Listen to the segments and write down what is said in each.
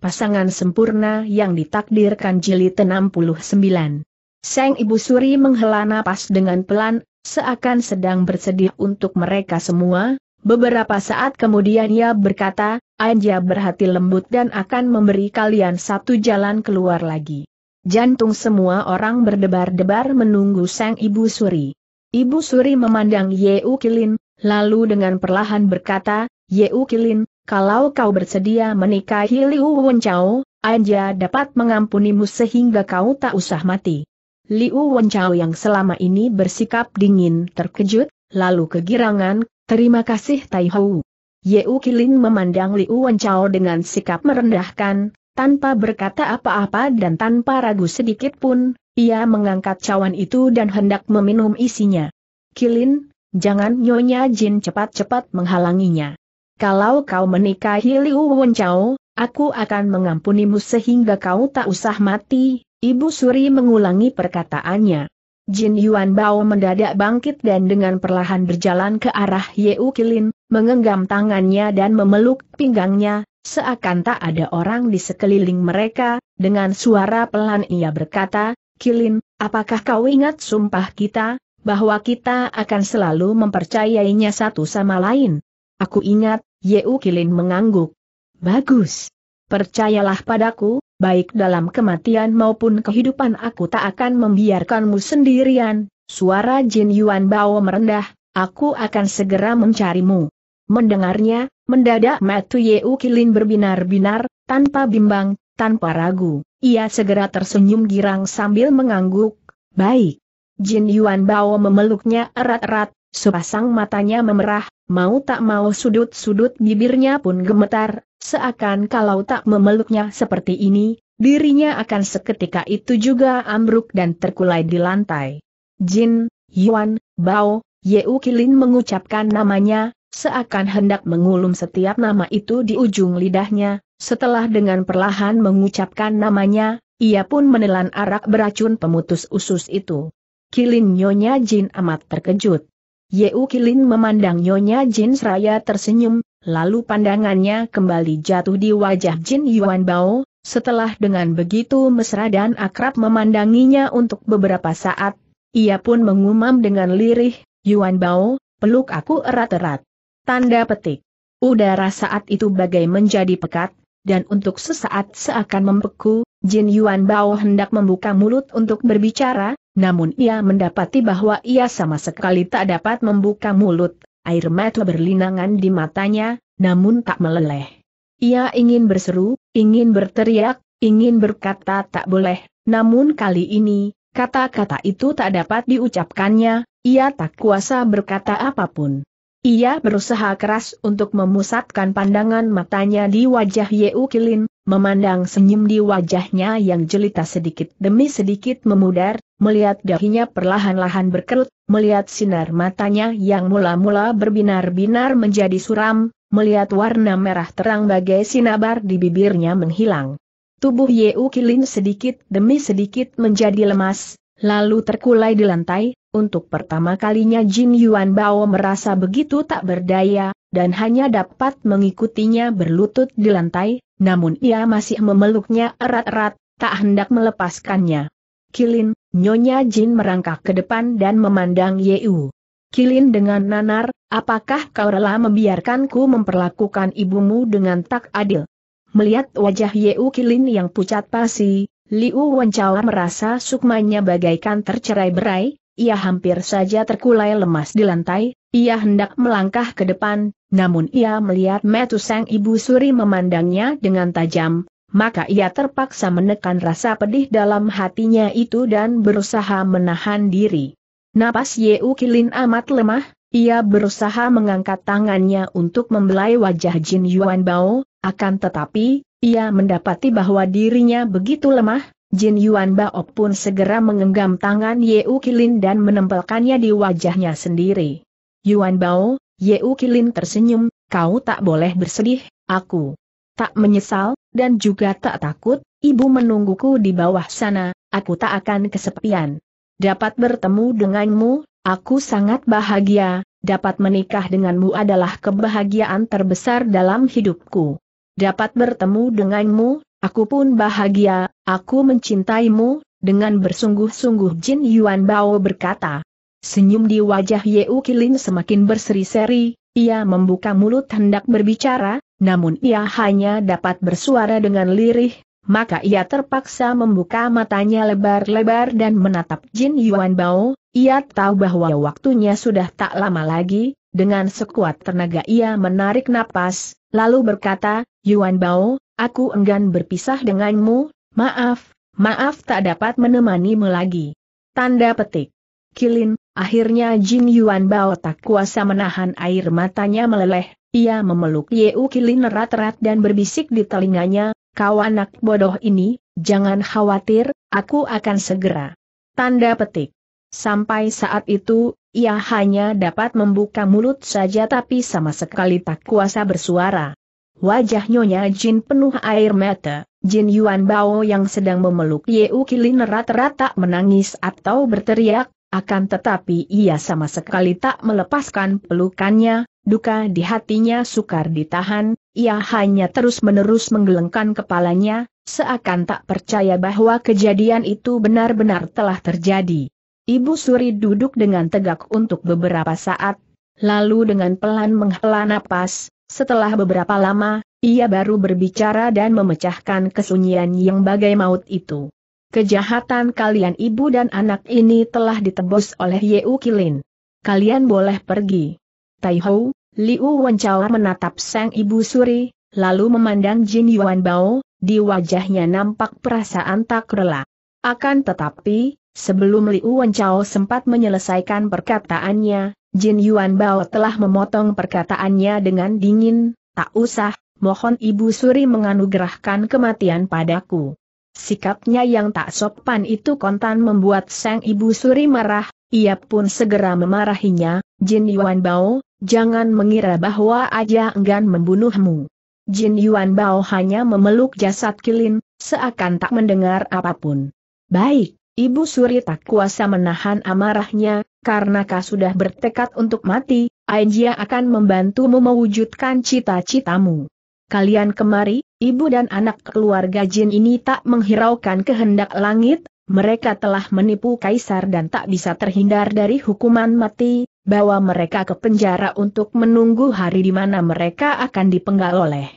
pasangan sempurna yang ditakdirkan jeli 69. Sang Ibu Suri menghela napas dengan pelan, seakan sedang bersedih untuk mereka semua, beberapa saat kemudian ia berkata, Anja berhati lembut dan akan memberi kalian satu jalan keluar lagi. Jantung semua orang berdebar-debar menunggu sang Ibu Suri. Ibu Suri memandang Yeu Kilin, lalu dengan perlahan berkata, Yeu Kilin, kalau kau bersedia menikahi Liu Wenchao, Anja dapat mengampunimu sehingga kau tak usah mati. Liu Wenchao yang selama ini bersikap dingin terkejut, lalu kegirangan, terima kasih Tai Hou. Yeu Kilin memandang Liu Wenchao dengan sikap merendahkan, tanpa berkata apa-apa dan tanpa ragu sedikit pun, ia mengangkat cawan itu dan hendak meminum isinya. Kilin, jangan Nyonya Jin cepat-cepat menghalanginya. Kalau kau menikahi Liu Wenchao, aku akan mengampunimu sehingga kau tak usah mati, Ibu Suri mengulangi perkataannya. Jin Yuan Bao mendadak bangkit dan dengan perlahan berjalan ke arah Ye U Kilin, mengenggam tangannya dan memeluk pinggangnya, seakan tak ada orang di sekeliling mereka, dengan suara pelan ia berkata, Kilin, apakah kau ingat sumpah kita, bahwa kita akan selalu mempercayainya satu sama lain? Aku ingat, Yeu Kilin mengangguk. Bagus. Percayalah padaku, baik dalam kematian maupun kehidupan aku tak akan membiarkanmu sendirian, suara Jin Yuan Bao merendah, aku akan segera mencarimu. Mendengarnya, mendadak mata Yeu Kilin berbinar-binar, tanpa bimbang, tanpa ragu, ia segera tersenyum girang sambil mengangguk, baik. Jin Yuan Bao memeluknya erat-erat, sepasang matanya memerah, Mau tak mau sudut-sudut bibirnya pun gemetar, seakan kalau tak memeluknya seperti ini, dirinya akan seketika itu juga ambruk dan terkulai di lantai. Jin, Yuan, Bao, Yeu Kilin mengucapkan namanya, seakan hendak mengulum setiap nama itu di ujung lidahnya, setelah dengan perlahan mengucapkan namanya, ia pun menelan arak beracun pemutus usus itu. Kilin Nyonya Jin amat terkejut. Ye Kilin memandang Nyonya Jin Seraya tersenyum, lalu pandangannya kembali jatuh di wajah Jin Yuan Bao, setelah dengan begitu mesra dan akrab memandanginya untuk beberapa saat, ia pun mengumam dengan lirih, Yuan Bao, peluk aku erat-erat. Tanda petik. Udara saat itu bagai menjadi pekat, dan untuk sesaat seakan membeku, Jin Yuan Bao hendak membuka mulut untuk berbicara, namun ia mendapati bahwa ia sama sekali tak dapat membuka mulut, air mata berlinangan di matanya, namun tak meleleh. Ia ingin berseru, ingin berteriak, ingin berkata tak boleh, namun kali ini, kata-kata itu tak dapat diucapkannya, ia tak kuasa berkata apapun. Ia berusaha keras untuk memusatkan pandangan matanya di wajah Yeu Kilin, memandang senyum di wajahnya yang jelita sedikit demi sedikit memudar, melihat dahinya perlahan-lahan berkerut, melihat sinar matanya yang mula-mula berbinar-binar menjadi suram, melihat warna merah terang bagai sinabar di bibirnya menghilang. Tubuh Yeu Kilin sedikit demi sedikit menjadi lemas, lalu terkulai di lantai, untuk pertama kalinya Jin Yuan Bao merasa begitu tak berdaya, dan hanya dapat mengikutinya berlutut di lantai, namun ia masih memeluknya erat-erat, tak hendak melepaskannya. Kilin, Nyonya Jin merangkak ke depan dan memandang Yeu. Kilin dengan nanar, apakah kau rela membiarkanku memperlakukan ibumu dengan tak adil? Melihat wajah Yeu Kilin yang pucat pasi, Liu Wenchao merasa sukmanya bagaikan tercerai berai, ia hampir saja terkulai lemas di lantai, ia hendak melangkah ke depan, namun ia melihat Metu Sang Ibu Suri memandangnya dengan tajam, maka ia terpaksa menekan rasa pedih dalam hatinya itu dan berusaha menahan diri. Napas Yeu Kilin amat lemah, ia berusaha mengangkat tangannya untuk membelai wajah Jin Yuan Bao, akan tetapi, ia mendapati bahwa dirinya begitu lemah, Jin Yuan Bao pun segera mengenggam tangan Yeu Kilin dan menempelkannya di wajahnya sendiri. Yuan Bao, Yeu Kilin tersenyum, kau tak boleh bersedih, aku tak menyesal, dan juga tak takut, ibu menungguku di bawah sana, aku tak akan kesepian. Dapat bertemu denganmu, aku sangat bahagia, dapat menikah denganmu adalah kebahagiaan terbesar dalam hidupku. Dapat bertemu denganmu, aku pun bahagia, aku mencintaimu, dengan bersungguh-sungguh Jin Yuan Bao berkata. Senyum di wajah Yeu Kilin semakin berseri-seri, ia membuka mulut hendak berbicara, namun ia hanya dapat bersuara dengan lirih, maka ia terpaksa membuka matanya lebar-lebar dan menatap Jin Yuan Bao, ia tahu bahwa waktunya sudah tak lama lagi, dengan sekuat tenaga ia menarik napas, lalu berkata, Yuan Bao, aku enggan berpisah denganmu, maaf, maaf tak dapat menemanimu lagi. Tanda petik. Kilin, Akhirnya Jin Yuan Bao tak kuasa menahan air matanya meleleh, ia memeluk Yeu Kilin erat-erat dan berbisik di telinganya, kau anak bodoh ini, jangan khawatir, aku akan segera. Tanda petik. Sampai saat itu, ia hanya dapat membuka mulut saja tapi sama sekali tak kuasa bersuara. Wajah Nyonya Jin penuh air mata, Jin Yuan Bao yang sedang memeluk Yeu Kilin erat-erat tak menangis atau berteriak, akan tetapi ia sama sekali tak melepaskan pelukannya, duka di hatinya sukar ditahan, ia hanya terus-menerus menggelengkan kepalanya, seakan tak percaya bahwa kejadian itu benar-benar telah terjadi. Ibu Suri duduk dengan tegak untuk beberapa saat, lalu dengan pelan menghela napas, setelah beberapa lama, ia baru berbicara dan memecahkan kesunyian yang bagai maut itu. Kejahatan kalian ibu dan anak ini telah ditebus oleh Yeu Kilin. Kalian boleh pergi. Tai Hou, Liu Wenchao menatap sang ibu suri, lalu memandang Jin Yuan Bao, di wajahnya nampak perasaan tak rela. Akan tetapi, sebelum Liu Wenchao sempat menyelesaikan perkataannya, Jin Yuan Bao telah memotong perkataannya dengan dingin, tak usah, mohon ibu suri menganugerahkan kematian padaku. Sikapnya yang tak sopan itu kontan membuat sang ibu suri marah, ia pun segera memarahinya, Jin Yuan Bao, jangan mengira bahwa aja enggan membunuhmu. Jin Yuan Bao hanya memeluk jasad Kilin, seakan tak mendengar apapun. Baik, Ibu Suri tak kuasa menahan amarahnya, karena kau sudah bertekad untuk mati, Ainjia akan membantumu mewujudkan cita-citamu. Kalian kemari, Ibu dan anak keluarga Jin ini tak menghiraukan kehendak langit, mereka telah menipu kaisar dan tak bisa terhindar dari hukuman mati, bawa mereka ke penjara untuk menunggu hari di mana mereka akan dipenggal oleh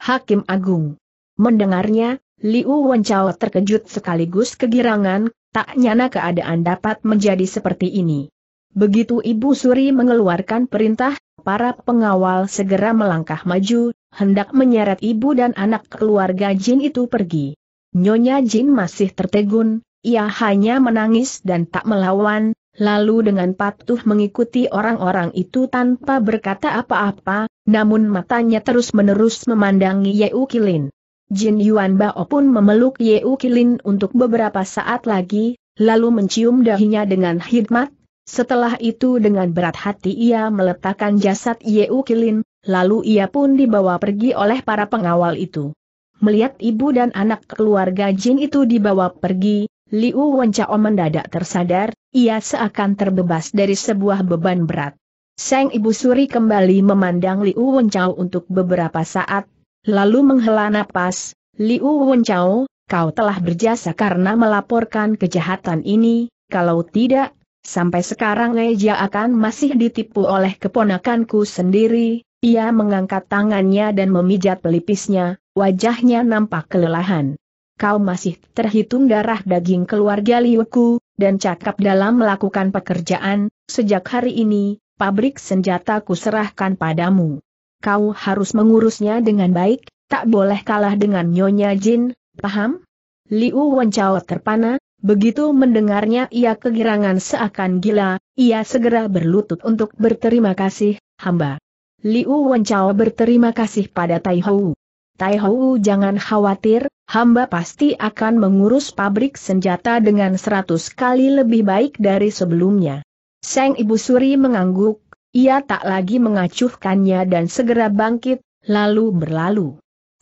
Hakim Agung. Mendengarnya, Liu Wenchao terkejut sekaligus kegirangan, tak nyana keadaan dapat menjadi seperti ini. Begitu Ibu Suri mengeluarkan perintah, para pengawal segera melangkah maju, hendak menyeret ibu dan anak keluarga Jin itu pergi. Nyonya Jin masih tertegun, ia hanya menangis dan tak melawan, lalu dengan patuh mengikuti orang-orang itu tanpa berkata apa-apa, namun matanya terus-menerus memandangi Yeu Kilin. Jin Yuan Bao pun memeluk Yeu Kilin untuk beberapa saat lagi, lalu mencium dahinya dengan hikmat, setelah itu dengan berat hati ia meletakkan jasad Yeu Kilin, lalu ia pun dibawa pergi oleh para pengawal itu. Melihat ibu dan anak keluarga Jin itu dibawa pergi, Liu Wencao mendadak tersadar, ia seakan terbebas dari sebuah beban berat. Sang ibu suri kembali memandang Liu Wencao untuk beberapa saat, lalu menghela napas, Liu Wencao, kau telah berjasa karena melaporkan kejahatan ini, kalau tidak, sampai sekarang Eja akan masih ditipu oleh keponakanku sendiri, ia mengangkat tangannya dan memijat pelipisnya, wajahnya nampak kelelahan. Kau masih terhitung darah daging keluarga Liuku, dan cakap dalam melakukan pekerjaan, sejak hari ini, pabrik senjataku serahkan padamu. Kau harus mengurusnya dengan baik, tak boleh kalah dengan Nyonya Jin, paham? Liu Wenchao terpana, begitu mendengarnya ia kegirangan seakan gila, ia segera berlutut untuk berterima kasih, hamba. Liu Wenchao berterima kasih pada Tai Hou. Tai Hou jangan khawatir, hamba pasti akan mengurus pabrik senjata dengan seratus kali lebih baik dari sebelumnya. Seng Ibu Suri mengangguk, ia tak lagi mengacuhkannya dan segera bangkit, lalu berlalu.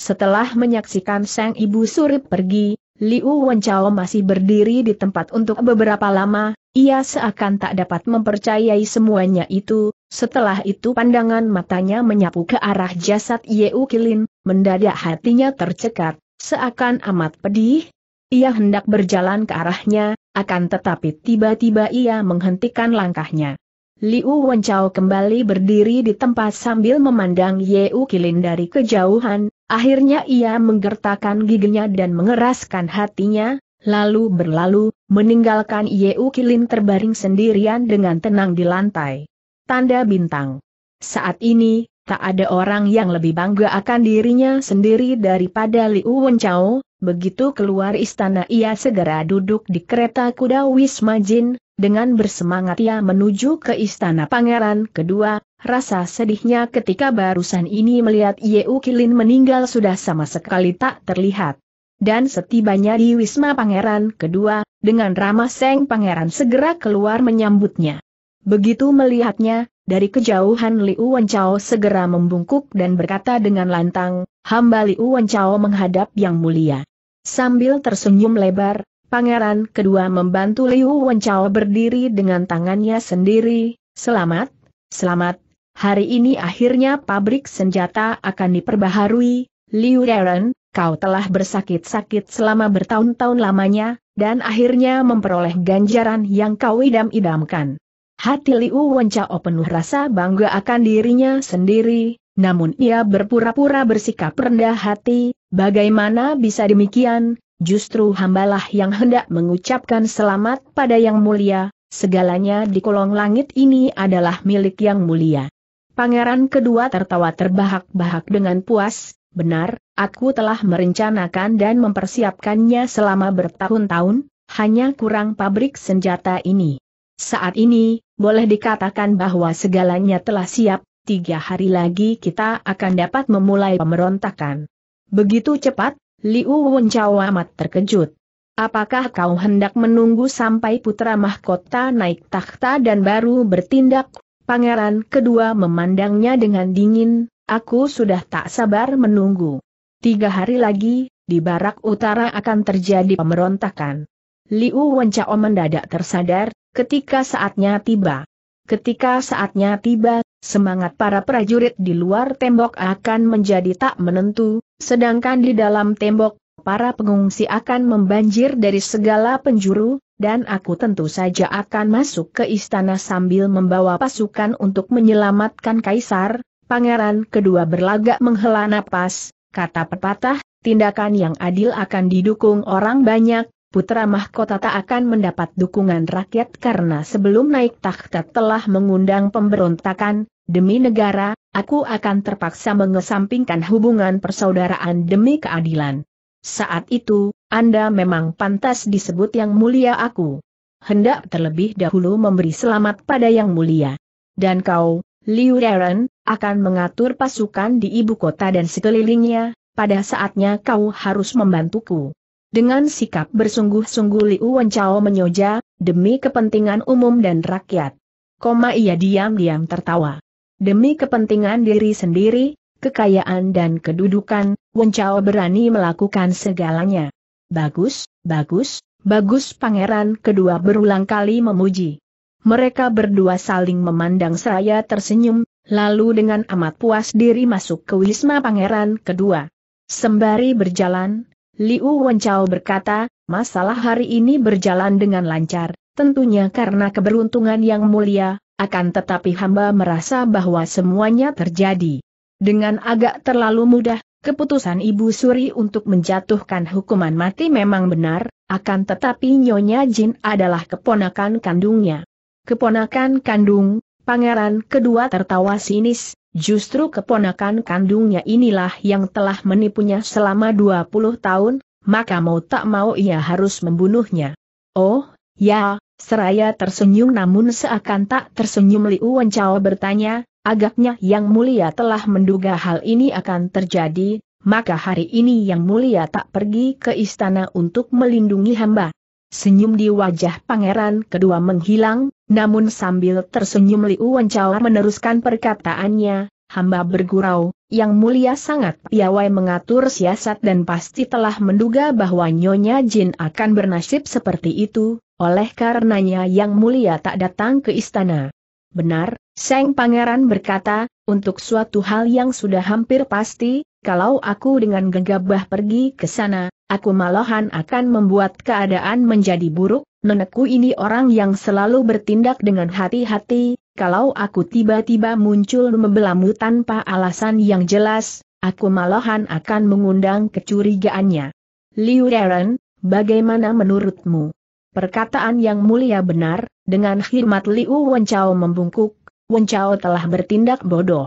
Setelah menyaksikan Seng Ibu Suri pergi, Liu Wenchao masih berdiri di tempat untuk beberapa lama, ia seakan tak dapat mempercayai semuanya itu, setelah itu pandangan matanya menyapu ke arah jasad Yeu Kilin, mendadak hatinya tercekat, seakan amat pedih. Ia hendak berjalan ke arahnya, akan tetapi tiba-tiba ia menghentikan langkahnya. Liu Wenchao kembali berdiri di tempat sambil memandang Yeu Kilin dari kejauhan, akhirnya ia menggertakkan giginya dan mengeraskan hatinya, lalu berlalu, meninggalkan Yeu Kilin terbaring sendirian dengan tenang di lantai tanda bintang. Saat ini, tak ada orang yang lebih bangga akan dirinya sendiri daripada Liu Wenchao, begitu keluar istana ia segera duduk di kereta kuda Wisma Jin, dengan bersemangat ia menuju ke istana pangeran kedua, rasa sedihnya ketika barusan ini melihat Yeu Kilin meninggal sudah sama sekali tak terlihat. Dan setibanya di Wisma Pangeran kedua, dengan ramah Seng Pangeran segera keluar menyambutnya. Begitu melihatnya, dari kejauhan Liu Wenchao segera membungkuk dan berkata dengan lantang, hamba Liu Wenchao menghadap yang mulia. Sambil tersenyum lebar, pangeran kedua membantu Liu Wenchao berdiri dengan tangannya sendiri, selamat, selamat, hari ini akhirnya pabrik senjata akan diperbaharui, Liu Ren, kau telah bersakit-sakit selama bertahun-tahun lamanya, dan akhirnya memperoleh ganjaran yang kau idam-idamkan. Hati Liu Wencao penuh rasa bangga akan dirinya sendiri, namun ia berpura-pura bersikap rendah hati, bagaimana bisa demikian, justru hambalah yang hendak mengucapkan selamat pada yang mulia, segalanya di kolong langit ini adalah milik yang mulia. Pangeran kedua tertawa terbahak-bahak dengan puas, benar, aku telah merencanakan dan mempersiapkannya selama bertahun-tahun, hanya kurang pabrik senjata ini. Saat ini, boleh dikatakan bahwa segalanya telah siap, tiga hari lagi kita akan dapat memulai pemberontakan. Begitu cepat, Liu Wenchao amat terkejut. Apakah kau hendak menunggu sampai putra mahkota naik takhta dan baru bertindak? Pangeran kedua memandangnya dengan dingin, aku sudah tak sabar menunggu. Tiga hari lagi, di barak utara akan terjadi pemberontakan. Liu Wencao mendadak tersadar, ketika saatnya tiba. Ketika saatnya tiba, semangat para prajurit di luar tembok akan menjadi tak menentu, sedangkan di dalam tembok, para pengungsi akan membanjir dari segala penjuru, dan aku tentu saja akan masuk ke istana sambil membawa pasukan untuk menyelamatkan kaisar. Pangeran kedua berlagak menghela napas, kata pepatah, tindakan yang adil akan didukung orang banyak, putra mahkota tak akan mendapat dukungan rakyat karena sebelum naik takhta telah mengundang pemberontakan, demi negara, aku akan terpaksa mengesampingkan hubungan persaudaraan demi keadilan. Saat itu, Anda memang pantas disebut yang mulia aku. Hendak terlebih dahulu memberi selamat pada yang mulia. Dan kau, Liu Ren, akan mengatur pasukan di ibu kota dan sekelilingnya, pada saatnya kau harus membantuku. Dengan sikap bersungguh-sungguh Liu Wencao menyoja, demi kepentingan umum dan rakyat. Koma ia diam-diam tertawa. Demi kepentingan diri sendiri, kekayaan dan kedudukan, Wencao berani melakukan segalanya. Bagus, bagus, bagus pangeran kedua berulang kali memuji. Mereka berdua saling memandang seraya tersenyum, lalu dengan amat puas diri masuk ke Wisma Pangeran kedua. Sembari berjalan, Liu Wenchao berkata, masalah hari ini berjalan dengan lancar, tentunya karena keberuntungan yang mulia, akan tetapi hamba merasa bahwa semuanya terjadi. Dengan agak terlalu mudah, keputusan Ibu Suri untuk menjatuhkan hukuman mati memang benar, akan tetapi Nyonya Jin adalah keponakan kandungnya. Keponakan kandung, Pangeran kedua tertawa sinis, justru keponakan kandungnya inilah yang telah menipunya selama 20 tahun, maka mau tak mau ia harus membunuhnya. Oh, ya, seraya tersenyum namun seakan tak tersenyum Liu Wencao bertanya, agaknya yang mulia telah menduga hal ini akan terjadi, maka hari ini yang mulia tak pergi ke istana untuk melindungi hamba. Senyum di wajah pangeran kedua menghilang, namun sambil tersenyum Liu Wencawa meneruskan perkataannya, hamba bergurau, yang mulia sangat piawai mengatur siasat dan pasti telah menduga bahwa Nyonya Jin akan bernasib seperti itu, oleh karenanya yang mulia tak datang ke istana. Benar, Seng Pangeran berkata, untuk suatu hal yang sudah hampir pasti, kalau aku dengan gegabah pergi ke sana, aku malahan akan membuat keadaan menjadi buruk, nenekku ini orang yang selalu bertindak dengan hati-hati, kalau aku tiba-tiba muncul membelamu tanpa alasan yang jelas, aku malahan akan mengundang kecurigaannya. Liu Ren, bagaimana menurutmu? Perkataan yang mulia benar, dengan khidmat Liu Wenchao membungkuk, Wenchao telah bertindak bodoh.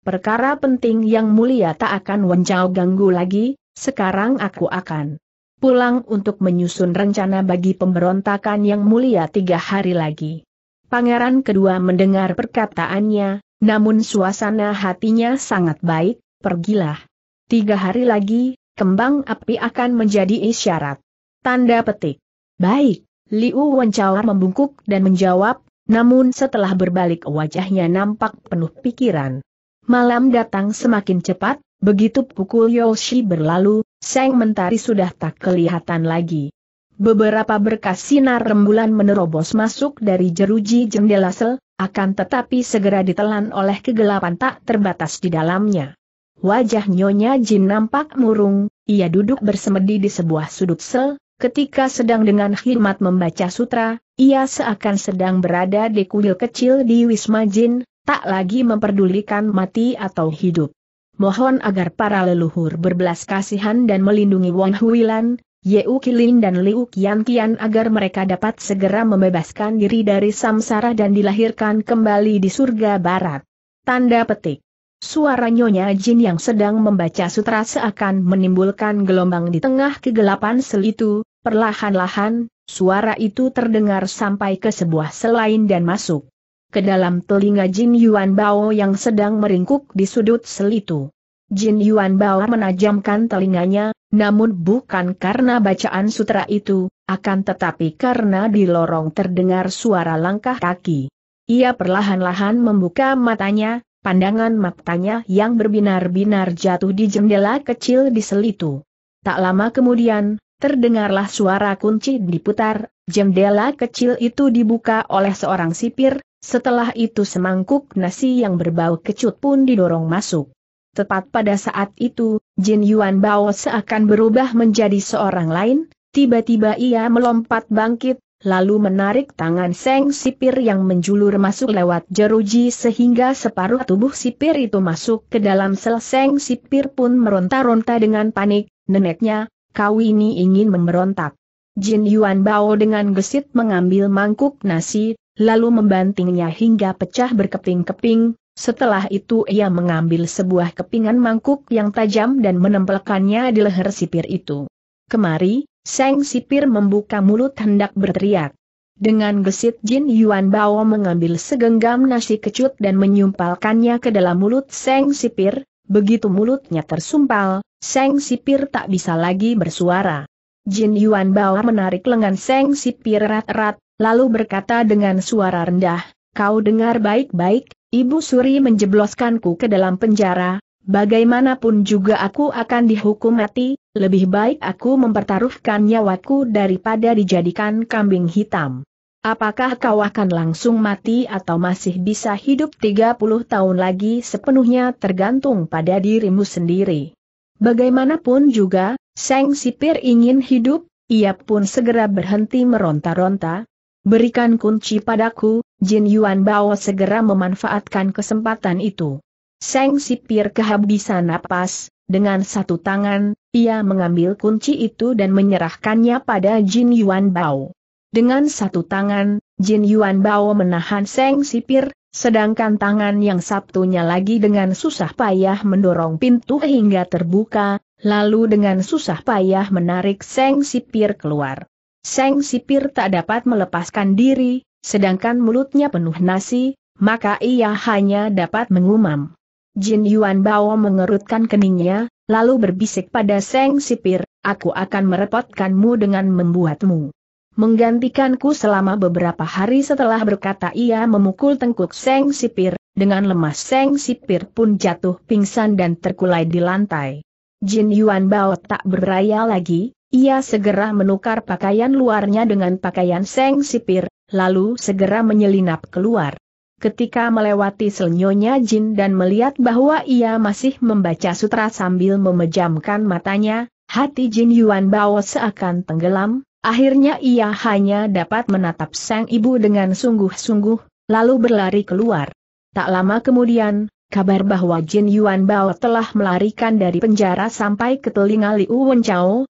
Perkara penting yang mulia tak akan Wenchao ganggu lagi, sekarang aku akan pulang untuk menyusun rencana bagi pemberontakan yang mulia tiga hari lagi. Pangeran kedua mendengar perkataannya, namun suasana hatinya sangat baik, pergilah. Tiga hari lagi, kembang api akan menjadi isyarat. Tanda petik. Baik, Liu Wenchao membungkuk dan menjawab, namun setelah berbalik wajahnya nampak penuh pikiran. Malam datang semakin cepat, begitu pukul Yoshi berlalu, Seng Mentari sudah tak kelihatan lagi. Beberapa berkas sinar rembulan menerobos masuk dari jeruji jendela sel, akan tetapi segera ditelan oleh kegelapan tak terbatas di dalamnya. Wajah Nyonya Jin nampak murung, ia duduk bersemedi di sebuah sudut sel, Ketika sedang dengan khidmat membaca sutra, ia seakan sedang berada di kuil kecil di Wisma Jin, tak lagi memperdulikan mati atau hidup. Mohon agar para leluhur berbelas kasihan dan melindungi Wang Huilan, Ye Ukilin dan Liu Qian Qian agar mereka dapat segera membebaskan diri dari samsara dan dilahirkan kembali di surga barat. Tanda petik. Suara Nyonya Jin yang sedang membaca sutra seakan menimbulkan gelombang di tengah kegelapan sel itu. Perlahan-lahan, suara itu terdengar sampai ke sebuah selain dan masuk ke dalam telinga Jin Yuan Bao yang sedang meringkuk di sudut selitu. Jin Yuan Bao menajamkan telinganya, namun bukan karena bacaan sutra itu, akan tetapi karena di lorong terdengar suara langkah kaki. Ia perlahan-lahan membuka matanya, pandangan matanya yang berbinar-binar jatuh di jendela kecil di selitu. Tak lama kemudian, terdengarlah suara kunci diputar, jendela kecil itu dibuka oleh seorang sipir, setelah itu semangkuk nasi yang berbau kecut pun didorong masuk. Tepat pada saat itu, Jin Yuan Bao seakan berubah menjadi seorang lain, tiba-tiba ia melompat bangkit, lalu menarik tangan Seng Sipir yang menjulur masuk lewat jeruji sehingga separuh tubuh sipir itu masuk ke dalam sel Seng Sipir pun meronta-ronta dengan panik, neneknya, kau ini ingin memberontak. Jin Yuan Bao dengan gesit mengambil mangkuk nasi, lalu membantingnya hingga pecah berkeping-keping, setelah itu ia mengambil sebuah kepingan mangkuk yang tajam dan menempelkannya di leher sipir itu. Kemari, Seng sipir membuka mulut hendak berteriak. Dengan gesit Jin Yuan Bao mengambil segenggam nasi kecut dan menyumpalkannya ke dalam mulut Seng sipir, Begitu mulutnya tersumpal, Seng Sipir tak bisa lagi bersuara. Jin Yuan Bao menarik lengan Seng Sipir erat-erat, lalu berkata dengan suara rendah, Kau dengar baik-baik, Ibu Suri menjebloskanku ke dalam penjara, bagaimanapun juga aku akan dihukum mati, lebih baik aku mempertaruhkan nyawaku daripada dijadikan kambing hitam. Apakah kau akan langsung mati atau masih bisa hidup 30 tahun lagi sepenuhnya tergantung pada dirimu sendiri. Bagaimanapun juga, Seng Sipir ingin hidup, ia pun segera berhenti meronta-ronta. Berikan kunci padaku, Jin Yuan Bao segera memanfaatkan kesempatan itu. Seng Sipir kehabisan napas, dengan satu tangan, ia mengambil kunci itu dan menyerahkannya pada Jin Yuan Bao. Dengan satu tangan, Jin Yuan Bao menahan Seng Sipir, sedangkan tangan yang sabtunya lagi dengan susah payah mendorong pintu hingga terbuka, lalu dengan susah payah menarik Seng Sipir keluar. Seng Sipir tak dapat melepaskan diri, sedangkan mulutnya penuh nasi, maka ia hanya dapat mengumam. Jin Yuan Bao mengerutkan keningnya, lalu berbisik pada Seng Sipir, aku akan merepotkanmu dengan membuatmu menggantikanku selama beberapa hari setelah berkata ia memukul tengkuk Seng Sipir, dengan lemas Seng Sipir pun jatuh pingsan dan terkulai di lantai. Jin Yuan Bao tak beraya lagi, ia segera menukar pakaian luarnya dengan pakaian Seng Sipir, lalu segera menyelinap keluar. Ketika melewati selnyonya Jin dan melihat bahwa ia masih membaca sutra sambil memejamkan matanya, hati Jin Yuan Bao seakan tenggelam, Akhirnya ia hanya dapat menatap sang ibu dengan sungguh-sungguh, lalu berlari keluar. Tak lama kemudian, kabar bahwa Jin Yuan Bao telah melarikan dari penjara sampai ke telinga Liu Wen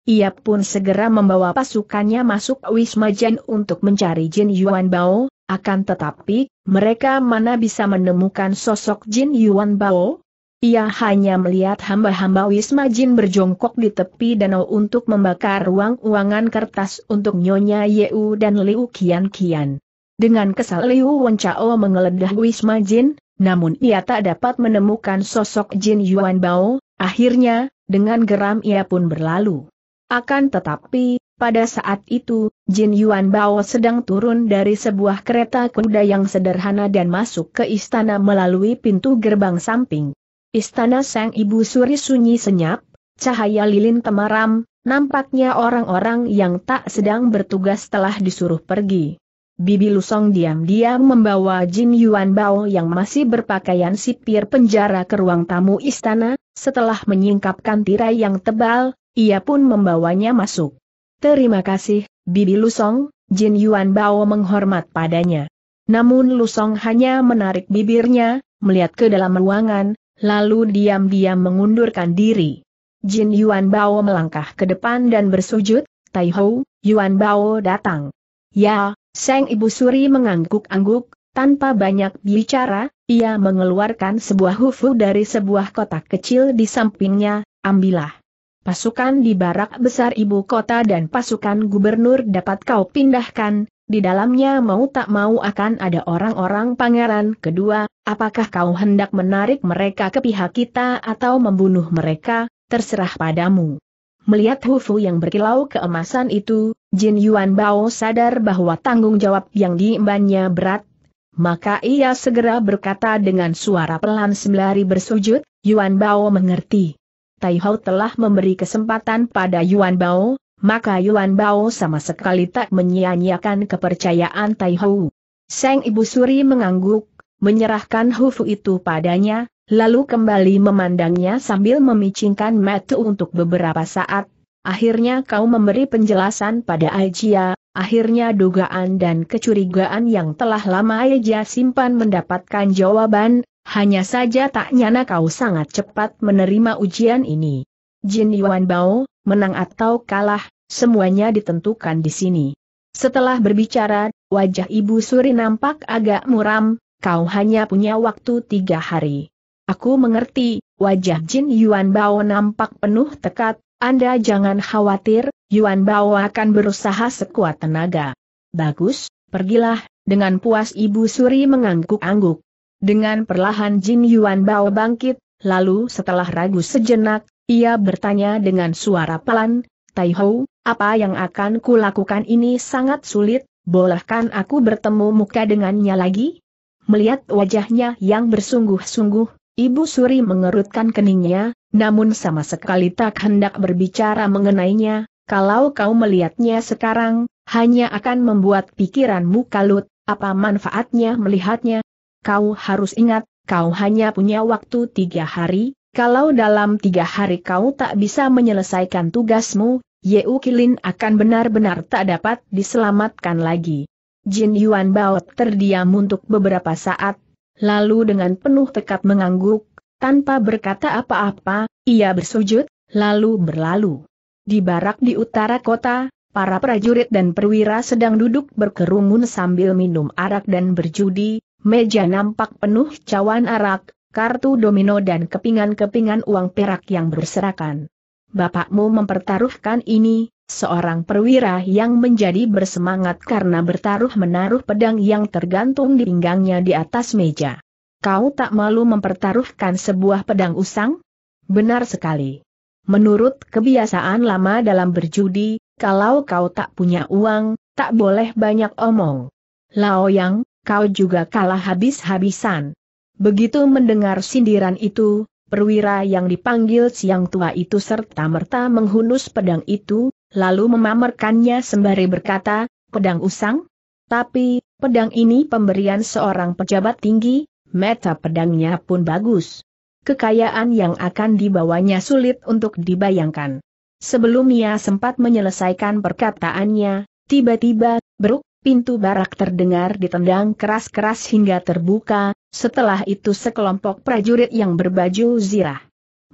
ia pun segera membawa pasukannya masuk Wisma Jin untuk mencari Jin Yuan Bao, akan tetapi, mereka mana bisa menemukan sosok Jin Yuan Bao? Ia hanya melihat hamba-hamba Wisma Jin berjongkok di tepi danau untuk membakar uang-uangan kertas untuk Nyonya Yeu dan Liu Kian Kian. Dengan kesal Liu Wencao menggeledah Wisma Jin, namun ia tak dapat menemukan sosok Jin Yuan Bao, akhirnya, dengan geram ia pun berlalu. Akan tetapi, pada saat itu, Jin Yuan Bao sedang turun dari sebuah kereta kuda yang sederhana dan masuk ke istana melalui pintu gerbang samping. Istana sang ibu suri sunyi senyap, cahaya lilin temaram, nampaknya orang-orang yang tak sedang bertugas telah disuruh pergi. Bibi Lusong diam-diam membawa Jin Yuan Bao yang masih berpakaian sipir penjara ke ruang tamu istana, setelah menyingkapkan tirai yang tebal, ia pun membawanya masuk. Terima kasih, Bibi Lusong, Jin Yuan Bao menghormat padanya. Namun Lusong hanya menarik bibirnya, melihat ke dalam ruangan, lalu diam-diam mengundurkan diri. Jin Yuan Bao melangkah ke depan dan bersujud, Tai Ho, Yuan Bao datang. Ya, Seng Ibu Suri mengangguk-angguk, tanpa banyak bicara, ia mengeluarkan sebuah hufu dari sebuah kotak kecil di sampingnya, ambillah. Pasukan di barak besar ibu kota dan pasukan gubernur dapat kau pindahkan, di dalamnya mau tak mau akan ada orang-orang pangeran kedua, apakah kau hendak menarik mereka ke pihak kita atau membunuh mereka, terserah padamu. Melihat Hufu yang berkilau keemasan itu, Jin Yuan Bao sadar bahwa tanggung jawab yang diembannya berat, maka ia segera berkata dengan suara pelan sembari bersujud, Yuan Bao mengerti. Tai Hao telah memberi kesempatan pada Yuan Bao, maka Yuan Bao sama sekali tak menyia-nyiakan kepercayaan Tai Hou. Sang Ibu Suri mengangguk, menyerahkan hufu itu padanya, lalu kembali memandangnya sambil memicingkan mata untuk beberapa saat. Akhirnya kau memberi penjelasan pada Aijia, akhirnya dugaan dan kecurigaan yang telah lama Aijia simpan mendapatkan jawaban, hanya saja tak nyana kau sangat cepat menerima ujian ini. Jin Yuan Bao, menang atau kalah, semuanya ditentukan di sini. Setelah berbicara, wajah Ibu Suri nampak agak muram, kau hanya punya waktu tiga hari. Aku mengerti, wajah Jin Yuan Bao nampak penuh tekad, Anda jangan khawatir, Yuan Bao akan berusaha sekuat tenaga. Bagus, pergilah, dengan puas Ibu Suri mengangguk-angguk. Dengan perlahan Jin Yuan Bao bangkit, lalu setelah ragu sejenak, ia bertanya dengan suara pelan, Taiho, apa yang akan kulakukan ini sangat sulit, bolehkan aku bertemu muka dengannya lagi? Melihat wajahnya yang bersungguh-sungguh, Ibu Suri mengerutkan keningnya, namun sama sekali tak hendak berbicara mengenainya, kalau kau melihatnya sekarang, hanya akan membuat pikiranmu kalut, apa manfaatnya melihatnya? Kau harus ingat, kau hanya punya waktu tiga hari, kalau dalam tiga hari kau tak bisa menyelesaikan tugasmu, Yeu Kilin akan benar-benar tak dapat diselamatkan lagi. Jin Yuan Bao terdiam untuk beberapa saat, lalu dengan penuh tekad mengangguk, tanpa berkata apa-apa, ia bersujud, lalu berlalu. Di barak di utara kota, para prajurit dan perwira sedang duduk berkerumun sambil minum arak dan berjudi, meja nampak penuh cawan arak, kartu domino dan kepingan-kepingan uang perak yang berserakan. Bapakmu mempertaruhkan ini, seorang perwira yang menjadi bersemangat karena bertaruh menaruh pedang yang tergantung di pinggangnya di atas meja. Kau tak malu mempertaruhkan sebuah pedang usang? Benar sekali. Menurut kebiasaan lama dalam berjudi, kalau kau tak punya uang, tak boleh banyak omong. Lao Yang, kau juga kalah habis-habisan. Begitu mendengar sindiran itu, perwira yang dipanggil siang tua itu serta-merta menghunus pedang itu, lalu memamerkannya sembari berkata, pedang usang? Tapi, pedang ini pemberian seorang pejabat tinggi, meta pedangnya pun bagus. Kekayaan yang akan dibawanya sulit untuk dibayangkan. Sebelum ia sempat menyelesaikan perkataannya, tiba-tiba, beruk, pintu barak terdengar ditendang keras-keras hingga terbuka, setelah itu sekelompok prajurit yang berbaju zirah.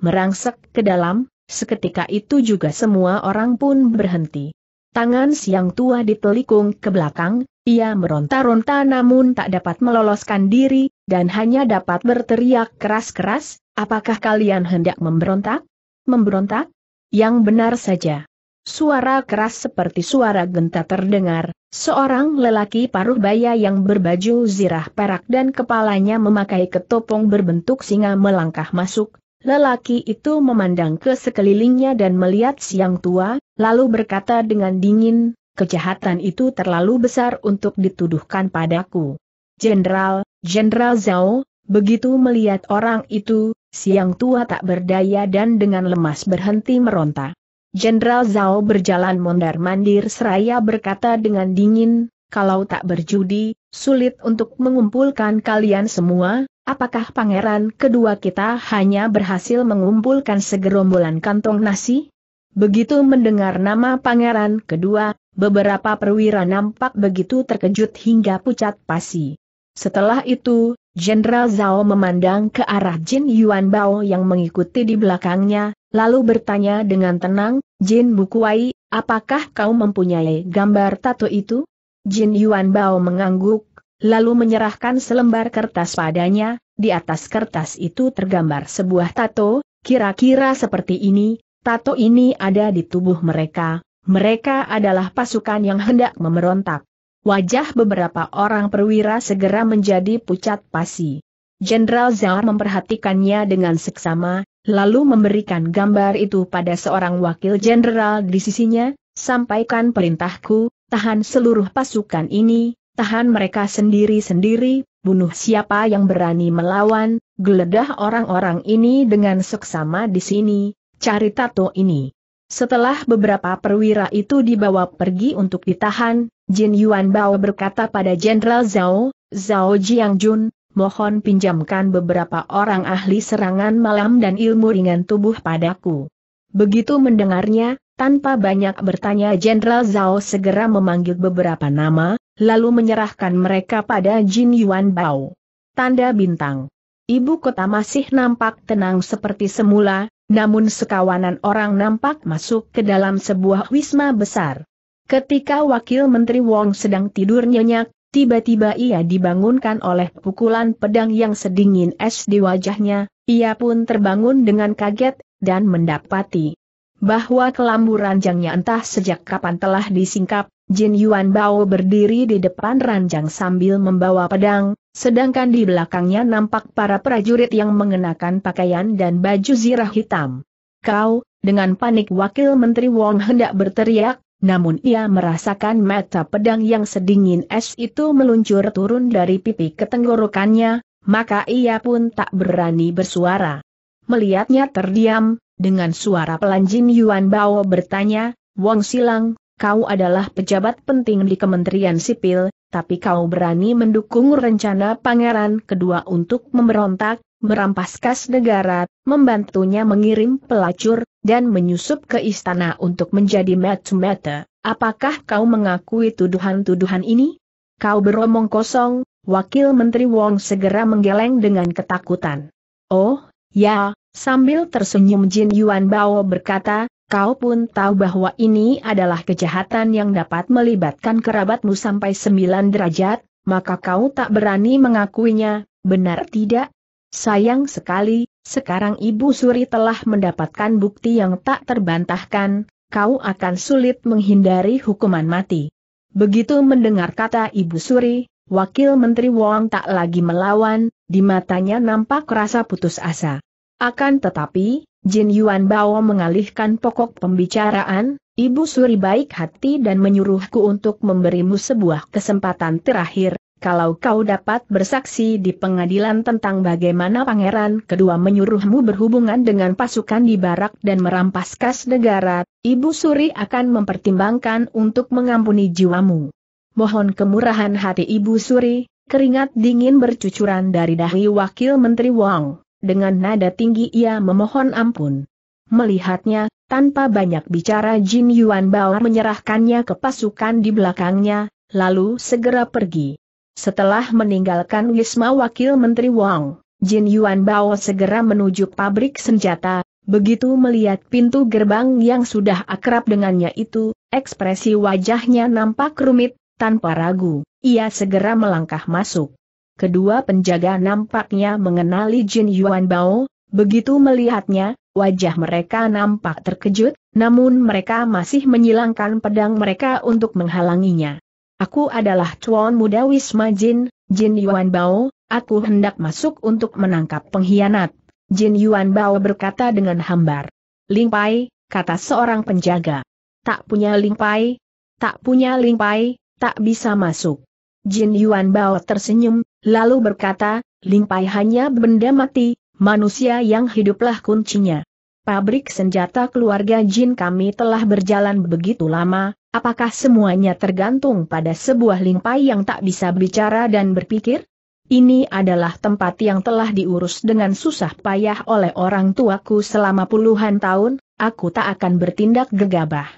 Merangsek ke dalam, seketika itu juga semua orang pun berhenti. Tangan siang tua ditelikung ke belakang, ia meronta-ronta namun tak dapat meloloskan diri, dan hanya dapat berteriak keras-keras, apakah kalian hendak memberontak? Memberontak? Yang benar saja. Suara keras seperti suara genta terdengar, seorang lelaki paruh baya yang berbaju zirah perak dan kepalanya memakai ketopong berbentuk singa melangkah masuk. Lelaki itu memandang ke sekelilingnya dan melihat siang tua, lalu berkata dengan dingin, kejahatan itu terlalu besar untuk dituduhkan padaku. Jenderal, Jenderal Zhao, begitu melihat orang itu, siang tua tak berdaya dan dengan lemas berhenti meronta. Jenderal Zhao berjalan mondar-mandir seraya berkata dengan dingin, kalau tak berjudi, sulit untuk mengumpulkan kalian semua, apakah pangeran kedua kita hanya berhasil mengumpulkan segerombolan kantong nasi? Begitu mendengar nama pangeran kedua, beberapa perwira nampak begitu terkejut hingga pucat pasi. Setelah itu, Jenderal Zhao memandang ke arah Jin Yuan Bao yang mengikuti di belakangnya, lalu bertanya dengan tenang, Jin Bukuai, apakah kau mempunyai gambar tato itu? Jin Yuan Bao mengangguk, lalu menyerahkan selembar kertas padanya, di atas kertas itu tergambar sebuah tato, kira-kira seperti ini, tato ini ada di tubuh mereka, mereka adalah pasukan yang hendak memberontak. Wajah beberapa orang perwira segera menjadi pucat pasi. Jenderal Zhao memperhatikannya dengan seksama, lalu memberikan gambar itu pada seorang wakil jenderal di sisinya, sampaikan perintahku, tahan seluruh pasukan ini, tahan mereka sendiri-sendiri, bunuh siapa yang berani melawan, geledah orang-orang ini dengan seksama di sini, cari tato ini. Setelah beberapa perwira itu dibawa pergi untuk ditahan, Jin Yuan Bao berkata pada Jenderal Zhao, Zhao Jiangjun, mohon pinjamkan beberapa orang ahli serangan malam dan ilmu ringan tubuh padaku. Begitu mendengarnya, tanpa banyak bertanya Jenderal Zhao segera memanggil beberapa nama, lalu menyerahkan mereka pada Jin Yuan Bao. Tanda bintang. Ibu kota masih nampak tenang seperti semula, namun sekawanan orang nampak masuk ke dalam sebuah wisma besar. Ketika Wakil Menteri Wong sedang tidur nyenyak, Tiba-tiba ia dibangunkan oleh pukulan pedang yang sedingin es di wajahnya, ia pun terbangun dengan kaget, dan mendapati bahwa kelambu ranjangnya entah sejak kapan telah disingkap, Jin Yuan Bao berdiri di depan ranjang sambil membawa pedang, sedangkan di belakangnya nampak para prajurit yang mengenakan pakaian dan baju zirah hitam. Kau, dengan panik Wakil Menteri Wong hendak berteriak, namun ia merasakan mata pedang yang sedingin es itu meluncur turun dari pipi ketenggorokannya maka ia pun tak berani bersuara. Melihatnya terdiam, dengan suara pelanjin Yuan Bao bertanya, Wong Silang, kau adalah pejabat penting di Kementerian Sipil, tapi kau berani mendukung rencana pangeran kedua untuk memberontak, merampas kas negara, membantunya mengirim pelacur, dan menyusup ke istana untuk menjadi metu-mete. Apakah kau mengakui tuduhan-tuduhan ini? Kau beromong kosong, Wakil Menteri Wong segera menggeleng dengan ketakutan. Oh, ya, sambil tersenyum Jin Yuan Bao berkata, kau pun tahu bahwa ini adalah kejahatan yang dapat melibatkan kerabatmu sampai 9 derajat, maka kau tak berani mengakuinya, benar tidak? Sayang sekali, sekarang Ibu Suri telah mendapatkan bukti yang tak terbantahkan, kau akan sulit menghindari hukuman mati. Begitu mendengar kata Ibu Suri, Wakil Menteri Wong tak lagi melawan, di matanya nampak rasa putus asa. Akan tetapi, Jin Yuan Bao mengalihkan pokok pembicaraan, Ibu Suri baik hati dan menyuruhku untuk memberimu sebuah kesempatan terakhir, kalau kau dapat bersaksi di pengadilan tentang bagaimana pangeran kedua menyuruhmu berhubungan dengan pasukan di barak dan merampas kas negara, Ibu Suri akan mempertimbangkan untuk mengampuni jiwamu. Mohon kemurahan hati Ibu Suri, keringat dingin bercucuran dari dahi Wakil Menteri Wang. Dengan nada tinggi ia memohon ampun. Melihatnya, tanpa banyak bicara Jin Yuan Bao menyerahkannya ke pasukan di belakangnya, lalu segera pergi. Setelah meninggalkan Wisma Wakil Menteri Wang, Jin Yuan Bao segera menuju pabrik senjata, begitu melihat pintu gerbang yang sudah akrab dengannya itu, ekspresi wajahnya nampak rumit, tanpa ragu, ia segera melangkah masuk. Kedua penjaga nampaknya mengenali Jin Yuan Bao, begitu melihatnya, wajah mereka nampak terkejut, namun mereka masih menyilangkan pedang mereka untuk menghalanginya. Aku adalah Chuan Muda Wisma Jin, Jin Yuan Bao, aku hendak masuk untuk menangkap pengkhianat. Jin Yuan Bao berkata dengan hambar. Ling Pai, kata seorang penjaga. Tak punya Ling Pai? tak punya Ling Pai, tak bisa masuk. Jin Yuan Bao tersenyum, lalu berkata, Ling Pai hanya benda mati, manusia yang hiduplah kuncinya pabrik senjata keluarga Jin kami telah berjalan begitu lama, apakah semuanya tergantung pada sebuah lingpai yang tak bisa bicara dan berpikir? Ini adalah tempat yang telah diurus dengan susah payah oleh orang tuaku selama puluhan tahun, aku tak akan bertindak gegabah.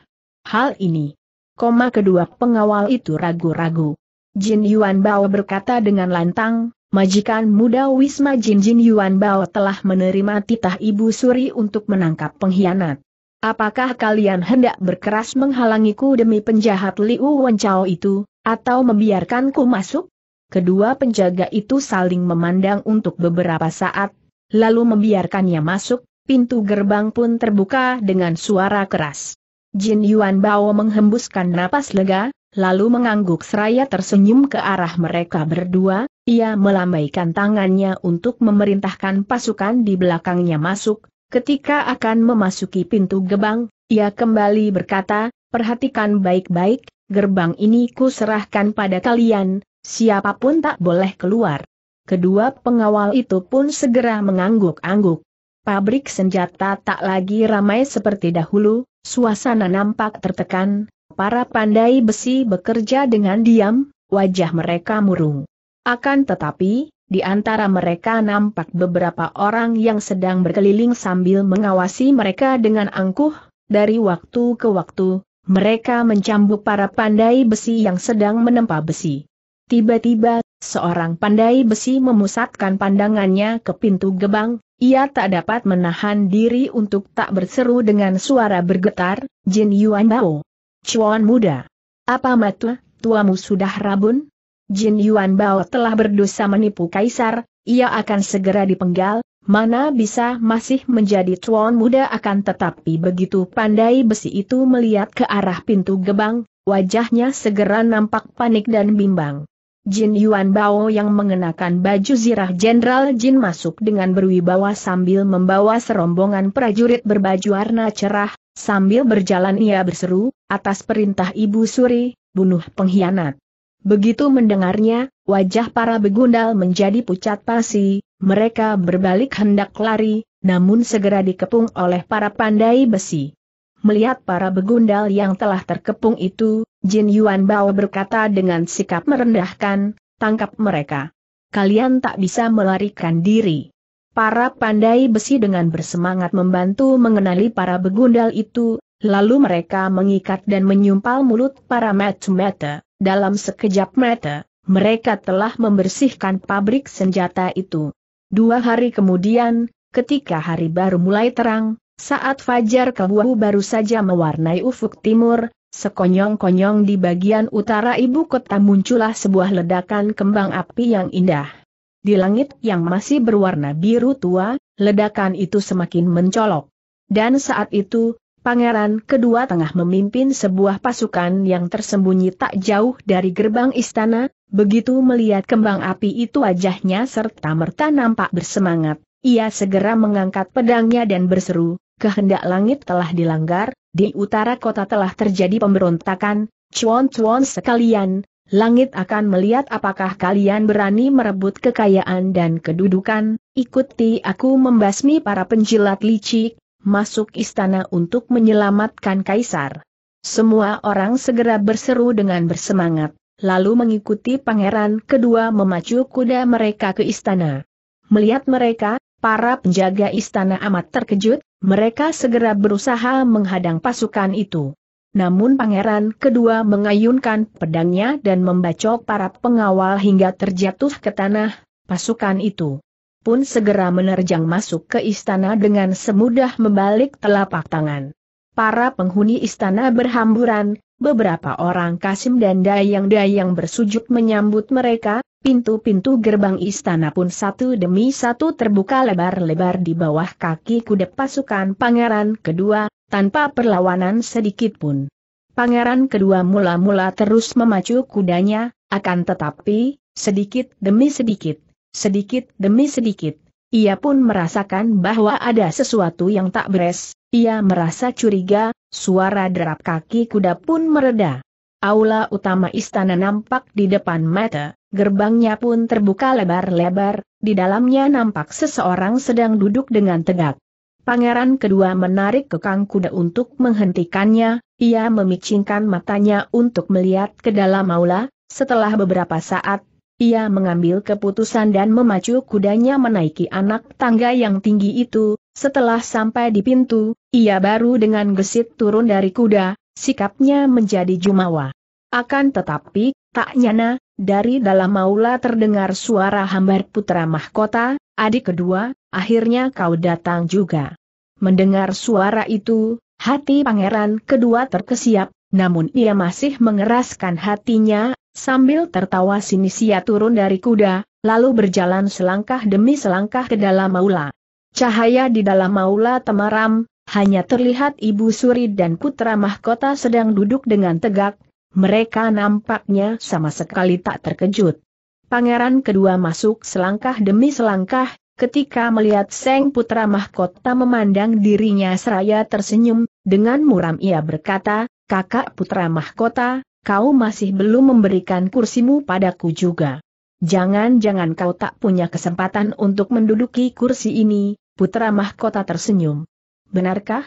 Hal ini. Koma kedua pengawal itu ragu-ragu. Jin Yuan Bao berkata dengan lantang, majikan muda Wisma Jin Jin Yuan Bao telah menerima titah Ibu Suri untuk menangkap pengkhianat. Apakah kalian hendak berkeras menghalangiku demi penjahat Liu Wenchao itu, atau membiarkanku masuk? Kedua penjaga itu saling memandang untuk beberapa saat, lalu membiarkannya masuk, pintu gerbang pun terbuka dengan suara keras. Jin Yuan Bao menghembuskan napas lega, lalu mengangguk seraya tersenyum ke arah mereka berdua, ia melambaikan tangannya untuk memerintahkan pasukan di belakangnya masuk, ketika akan memasuki pintu gebang, ia kembali berkata, perhatikan baik-baik, gerbang ini ku serahkan pada kalian, siapapun tak boleh keluar. Kedua pengawal itu pun segera mengangguk-angguk. Pabrik senjata tak lagi ramai seperti dahulu, suasana nampak tertekan, Para pandai besi bekerja dengan diam, wajah mereka murung. Akan tetapi, di antara mereka nampak beberapa orang yang sedang berkeliling sambil mengawasi mereka dengan angkuh, dari waktu ke waktu, mereka mencambuk para pandai besi yang sedang menempa besi. Tiba-tiba, seorang pandai besi memusatkan pandangannya ke pintu gebang, ia tak dapat menahan diri untuk tak berseru dengan suara bergetar, Jin Yuan Bao. Cuan muda. Apa matu, tuamu sudah rabun? Jin Yuan Bao telah berdosa menipu Kaisar, ia akan segera dipenggal, mana bisa masih menjadi Cuan muda akan tetapi begitu pandai besi itu melihat ke arah pintu gebang, wajahnya segera nampak panik dan bimbang. Jin Yuan Bao yang mengenakan baju zirah Jenderal Jin masuk dengan berwibawa sambil membawa serombongan prajurit berbaju warna cerah, Sambil berjalan ia berseru, atas perintah Ibu Suri, bunuh pengkhianat. Begitu mendengarnya, wajah para begundal menjadi pucat pasi, mereka berbalik hendak lari, namun segera dikepung oleh para pandai besi. Melihat para begundal yang telah terkepung itu, Jin Yuan Bao berkata dengan sikap merendahkan, tangkap mereka. Kalian tak bisa melarikan diri. Para pandai besi dengan bersemangat membantu mengenali para begundal itu, lalu mereka mengikat dan menyumpal mulut para mata Dalam sekejap mata, mereka telah membersihkan pabrik senjata itu. Dua hari kemudian, ketika hari baru mulai terang, saat fajar kebuahu baru saja mewarnai ufuk timur, sekonyong-konyong di bagian utara ibu kota muncullah sebuah ledakan kembang api yang indah. Di langit yang masih berwarna biru tua, ledakan itu semakin mencolok. Dan saat itu, pangeran kedua tengah memimpin sebuah pasukan yang tersembunyi tak jauh dari gerbang istana, begitu melihat kembang api itu wajahnya serta-merta nampak bersemangat. Ia segera mengangkat pedangnya dan berseru, kehendak langit telah dilanggar, di utara kota telah terjadi pemberontakan, cuan-cuan sekalian, langit akan melihat apakah kalian berani merebut kekayaan dan kedudukan, ikuti aku membasmi para penjilat licik, masuk istana untuk menyelamatkan kaisar. Semua orang segera berseru dengan bersemangat, lalu mengikuti pangeran kedua memacu kuda mereka ke istana. Melihat mereka, para penjaga istana amat terkejut, mereka segera berusaha menghadang pasukan itu. Namun pangeran kedua mengayunkan pedangnya dan membacok para pengawal hingga terjatuh ke tanah, pasukan itu pun segera menerjang masuk ke istana dengan semudah membalik telapak tangan. Para penghuni istana berhamburan, beberapa orang Kasim dan Dayang-Dayang bersujud menyambut mereka, Pintu-pintu gerbang istana pun satu demi satu terbuka lebar-lebar di bawah kaki kuda pasukan pangeran kedua, tanpa perlawanan sedikit pun. Pangeran kedua mula-mula terus memacu kudanya, akan tetapi, sedikit demi sedikit, sedikit demi sedikit, ia pun merasakan bahwa ada sesuatu yang tak beres, ia merasa curiga, suara derap kaki kuda pun mereda. Aula utama istana nampak di depan mata, gerbangnya pun terbuka lebar-lebar, di dalamnya nampak seseorang sedang duduk dengan tegak. Pangeran kedua menarik kekang kuda untuk menghentikannya, ia memicingkan matanya untuk melihat ke dalam aula, setelah beberapa saat, ia mengambil keputusan dan memacu kudanya menaiki anak tangga yang tinggi itu, setelah sampai di pintu, ia baru dengan gesit turun dari kuda, sikapnya menjadi jumawa. Akan tetapi, tak nyana, dari dalam maula terdengar suara hambar putra mahkota, adik kedua, akhirnya kau datang juga. Mendengar suara itu, hati pangeran kedua terkesiap, namun ia masih mengeraskan hatinya, sambil tertawa sinis ia turun dari kuda, lalu berjalan selangkah demi selangkah ke dalam maula. Cahaya di dalam maula temaram, hanya terlihat Ibu Suri dan Putra Mahkota sedang duduk dengan tegak, mereka nampaknya sama sekali tak terkejut. Pangeran kedua masuk selangkah demi selangkah, ketika melihat Seng Putra Mahkota memandang dirinya seraya tersenyum, dengan muram ia berkata, kakak Putra Mahkota, kau masih belum memberikan kursimu padaku juga. Jangan-jangan kau tak punya kesempatan untuk menduduki kursi ini, Putra Mahkota tersenyum benarkah?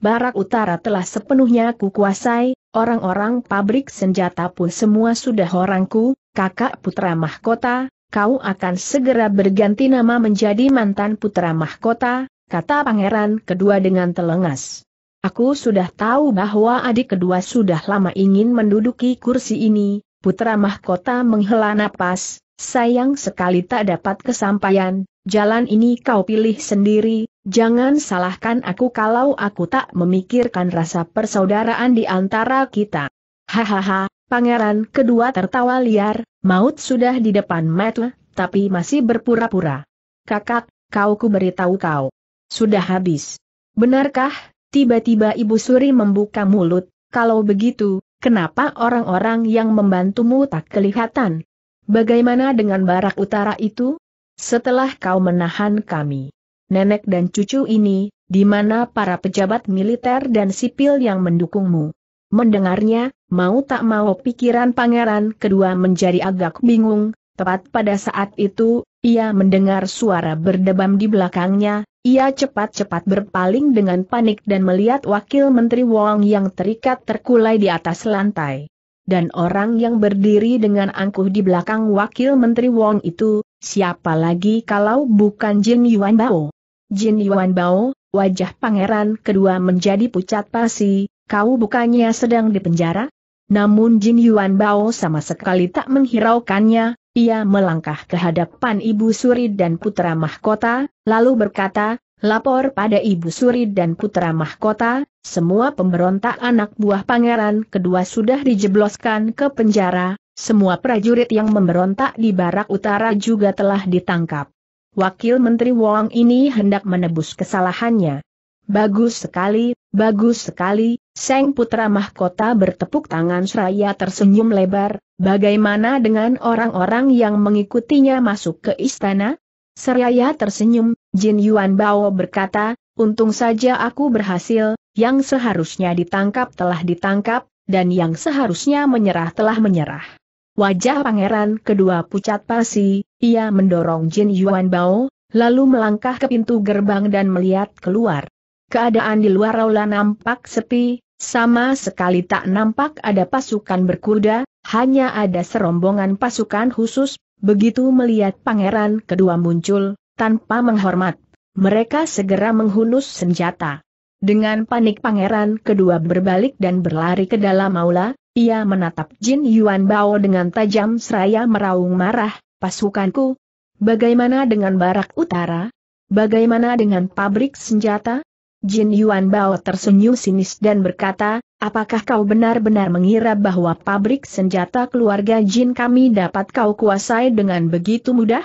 Barak utara telah sepenuhnya kukuasai, orang-orang pabrik senjata pun semua sudah orangku, kakak putra mahkota, kau akan segera berganti nama menjadi mantan putra mahkota, kata pangeran kedua dengan telengas. Aku sudah tahu bahwa adik kedua sudah lama ingin menduduki kursi ini, putra mahkota menghela napas, Sayang sekali tak dapat kesampaian, jalan ini kau pilih sendiri, jangan salahkan aku kalau aku tak memikirkan rasa persaudaraan di antara kita. Hahaha, pangeran kedua tertawa liar, maut sudah di depan mata, tapi masih berpura-pura. Kakak, kau ku beritahu kau. Sudah habis. Benarkah? Tiba-tiba Ibu Suri membuka mulut, kalau begitu, kenapa orang-orang yang membantumu tak kelihatan? Bagaimana dengan barak utara itu? Setelah kau menahan kami, nenek dan cucu ini, di mana para pejabat militer dan sipil yang mendukungmu? Mendengarnya, mau tak mau pikiran pangeran kedua menjadi agak bingung, tepat pada saat itu, ia mendengar suara berdebam di belakangnya, ia cepat-cepat berpaling dengan panik dan melihat wakil menteri Wong yang terikat terkulai di atas lantai dan orang yang berdiri dengan angkuh di belakang wakil menteri Wong itu, siapa lagi kalau bukan Jin Yuan Bao. Jin Yuan Bao, wajah pangeran kedua menjadi pucat pasi, kau bukannya sedang dipenjara? Namun Jin Yuan Bao sama sekali tak menghiraukannya, ia melangkah ke hadapan Ibu Suri dan Putra Mahkota, lalu berkata, lapor pada Ibu Suri dan Putra Mahkota, semua pemberontak anak buah pangeran kedua sudah dijebloskan ke penjara, semua prajurit yang memberontak di barak utara juga telah ditangkap. Wakil Menteri Wong ini hendak menebus kesalahannya. Bagus sekali, bagus sekali, Seng Putra Mahkota bertepuk tangan seraya tersenyum lebar, bagaimana dengan orang-orang yang mengikutinya masuk ke istana? Seraya tersenyum, Jin Yuan Bao berkata, untung saja aku berhasil, yang seharusnya ditangkap telah ditangkap, dan yang seharusnya menyerah telah menyerah. Wajah pangeran kedua pucat pasi, ia mendorong Jin Yuan Bao, lalu melangkah ke pintu gerbang dan melihat keluar. Keadaan di luar aula nampak sepi, sama sekali tak nampak ada pasukan berkuda, hanya ada serombongan pasukan khusus, begitu melihat pangeran kedua muncul, tanpa menghormat. Mereka segera menghunus senjata. Dengan panik pangeran kedua berbalik dan berlari ke dalam aula, ia menatap Jin Yuan Bao dengan tajam seraya meraung marah, pasukanku. Bagaimana dengan barak utara? Bagaimana dengan pabrik senjata? Jin Yuan Bao tersenyum sinis dan berkata, apakah kau benar-benar mengira bahwa pabrik senjata keluarga Jin kami dapat kau kuasai dengan begitu mudah?